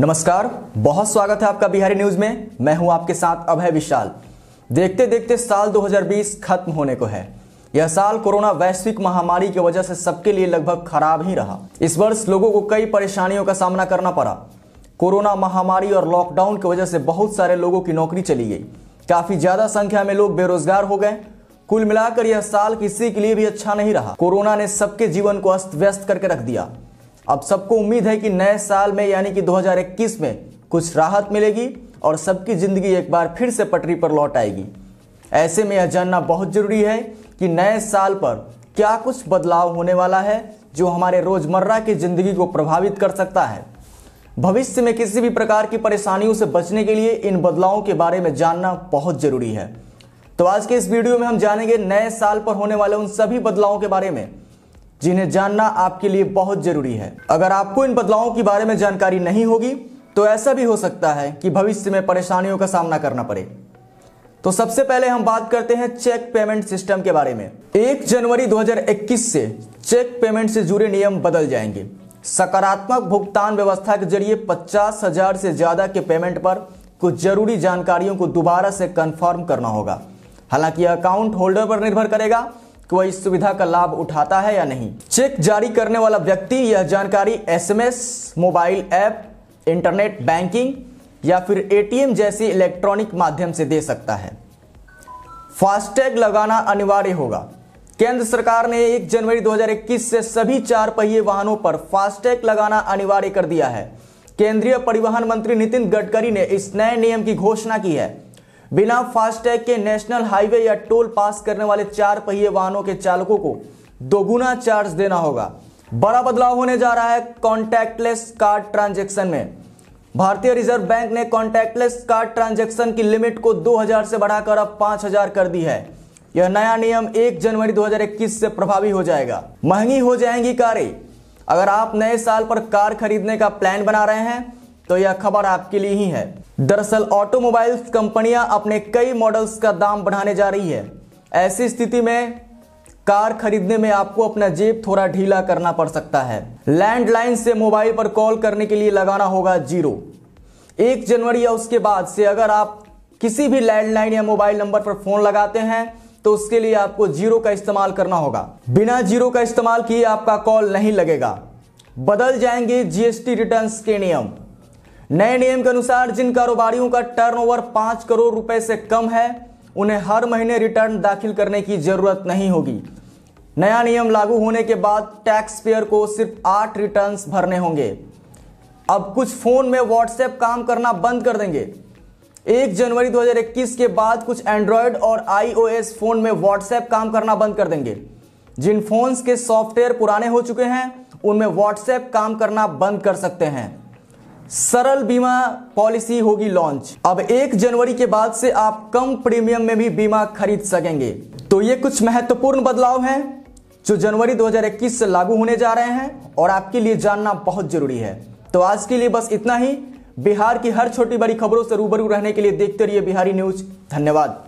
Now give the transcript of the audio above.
नमस्कार बहुत स्वागत है आपका बिहारी न्यूज में मैं हूं आपके साथ अभय विशाल देखते देखते साल 2020 खत्म होने को है यह साल कोरोना वैश्विक महामारी की वजह से सबके लिए लगभग खराब ही रहा इस वर्ष लोगों को कई परेशानियों का सामना करना पड़ा कोरोना महामारी और लॉकडाउन की वजह से बहुत सारे लोगों की नौकरी चली गई काफी ज्यादा संख्या में लोग बेरोजगार हो गए कुल मिलाकर यह साल किसी के लिए भी अच्छा नहीं रहा कोरोना ने सबके जीवन को अस्त व्यस्त करके रख दिया अब सबको उम्मीद है कि नए साल में यानी कि 2021 में कुछ राहत मिलेगी और सबकी ज़िंदगी एक बार फिर से पटरी पर लौट आएगी ऐसे में यह जानना बहुत ज़रूरी है कि नए साल पर क्या कुछ बदलाव होने वाला है जो हमारे रोज़मर्रा की ज़िंदगी को प्रभावित कर सकता है भविष्य में किसी भी प्रकार की परेशानियों से बचने के लिए इन बदलावों के बारे में जानना बहुत ज़रूरी है तो आज के इस वीडियो में हम जानेंगे नए साल पर होने वाले उन सभी बदलावों के बारे में जिन्हें जानना आपके लिए बहुत जरूरी है अगर आपको इन बदलावों के बारे में जानकारी नहीं होगी तो ऐसा भी हो सकता है कि भविष्य में परेशानियों का सामना करना पड़े तो सबसे पहले हम बात करते हैं चेक पेमेंट सिस्टम के बारे में 1 जनवरी 2021 से चेक पेमेंट से जुड़े नियम बदल जाएंगे सकारात्मक भुगतान व्यवस्था के जरिए पचास हजार से ज्यादा के पेमेंट पर कुछ जरूरी जानकारियों को दोबारा से कंफर्म करना होगा हालांकि अकाउंट होल्डर पर निर्भर करेगा कि वह इस सुविधा का लाभ उठाता है या नहीं चेक जारी करने वाला व्यक्ति यह जानकारी SMS, mobile app internet banking या फिर एटीएम जैसी इलेक्ट्रॉनिक माध्यम से दे सकता है फास्टैग लगाना अनिवार्य होगा केंद्र सरकार ने 1 जनवरी 2021 से सभी चार पहिए वाहनों पर फास्टैग लगाना अनिवार्य कर दिया है केंद्रीय परिवहन मंत्री नितिन गडकरी ने इस नए नियम की घोषणा की है बिना फास्टैग के नेशनल हाईवे या टोल पास करने वाले चार पहिए वाहनों के चालकों को दोगुना चार्ज देना होगा बड़ा बदलाव होने जा रहा है कॉन्टैक्टलेस कार्ड ट्रांजेक्शन में भारतीय रिजर्व बैंक ने कॉन्टैक्टलेस कार्ड ट्रांजेक्शन की लिमिट को 2000 से बढ़ाकर अब 5000 कर दी है यह नया नियम 1 जनवरी 2021 से प्रभावी हो जाएगा महंगी हो जाएंगी कारें अगर आप नए साल पर कार खरीदने का प्लान बना रहे हैं तो यह खबर आपके लिए ही है दरअसल ऑटोमोबाइल्स कंपनियां अपने कई मॉडल्स का दाम बढ़ाने जा रही है ऐसी स्थिति में कार खरीदने में आपको अपना जेब थोड़ा ढीला करना पड़ सकता है लैंडलाइन से मोबाइल पर कॉल करने के लिए लगाना होगा जीरो एक जनवरी या उसके बाद से अगर आप किसी भी लैंडलाइन या मोबाइल नंबर पर फोन लगाते हैं तो उसके लिए आपको जीरो का इस्तेमाल करना होगा बिना जीरो का इस्तेमाल किए आपका कॉल नहीं लगेगा बदल जाएंगे जीएसटी रिटर्न्स के नियम नए नियम के अनुसार जिन कारोबारियों का टर्नओवर पांच करोड़ रुपए से कम है उन्हें हर महीने रिटर्न दाखिल करने की जरूरत नहीं होगी नया नियम लागू होने के बाद टैक्स पेयर को सिर्फ आठ रिटर्न्स भरने होंगे अब कुछ फोन में व्हाट्सएप काम करना बंद कर देंगे एक जनवरी 2021 के बाद कुछ एंड्रॉयड और आईओएस फोन में व्हाट्सएप काम करना बंद कर देंगे जिन फोन्स के सॉफ्टवेयर पुराने हो चुके हैं उनमें व्हाट्सएप काम करना बंद कर सकते हैं सरल बीमा पॉलिसी होगी लॉन्च अब एक जनवरी के बाद से आप कम प्रीमियम में भी बीमा खरीद सकेंगे तो ये कुछ महत्वपूर्ण बदलाव हैं जो जनवरी 2021 से लागू होने जा रहे हैं और आपके लिए जानना बहुत जरूरी है तो आज के लिए बस इतना ही बिहार की हर छोटी बड़ी खबरों से रूबरू रहने के लिए देखते रहिए बिहारी न्यूज धन्यवाद